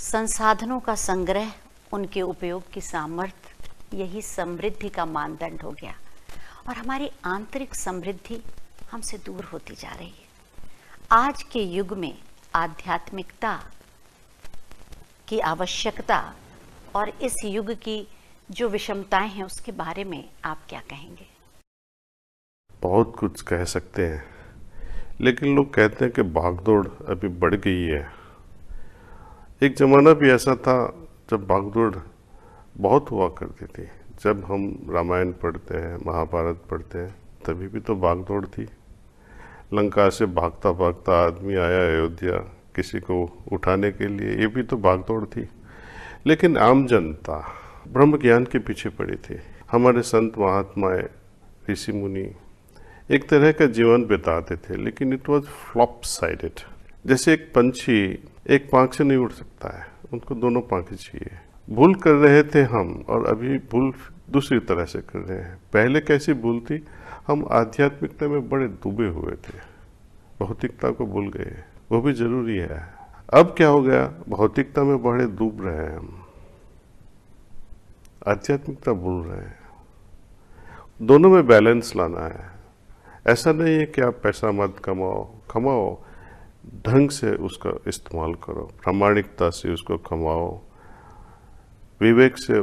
संसाधनों का संग्रह उनके उपयोग की सामर्थ्य यही समृद्धि का मानदंड हो गया और हमारी आंतरिक समृद्धि हमसे दूर होती जा रही है आज के युग में आध्यात्मिकता की आवश्यकता और इस युग की जो विषमताएं हैं उसके बारे में आप क्या कहेंगे बहुत कुछ कह सकते हैं लेकिन लोग कहते हैं कि भागदौड़ अभी बढ़ गई है एक ज़माना भी ऐसा था जब भागदौड़ बहुत हुआ करती थी जब हम रामायण पढ़ते हैं महाभारत पढ़ते हैं तभी भी तो भागदौड़ थी लंका से भागता भागता आदमी आया अयोध्या किसी को उठाने के लिए ये भी तो भागदौड़ थी लेकिन आम जनता ब्रह्म ज्ञान के पीछे पड़ी थी हमारे संत महात्माएं ऋषि मुनि एक तरह का जीवन बिताते थे लेकिन इट वॉज फ्लॉप साइडेड जैसे एक पंछी एक पांख से नहीं उड़ सकता है उनको दोनों पांखें चाहिए भूल कर रहे थे हम और अभी भूल दूसरी तरह से कर रहे हैं पहले कैसी भूल थी हम आध्यात्मिकता में बड़े डूबे हुए थे भौतिकता को भूल गए वो भी जरूरी है अब क्या हो गया भौतिकता में बड़े डूब रहे हैं हम आध्यात्मिकता भूल रहे हैं दोनों में बैलेंस लाना है ऐसा नहीं है कि आप पैसा मत कमाओ कमाओ ढंग से उसका इस्तेमाल करो प्रामाणिकता से उसको कमाओ विवेक से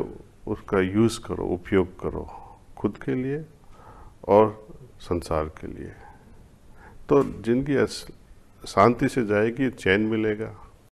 उसका यूज़ करो उपयोग करो खुद के लिए और संसार के लिए तो जिंदगी शांति से जाएगी चैन मिलेगा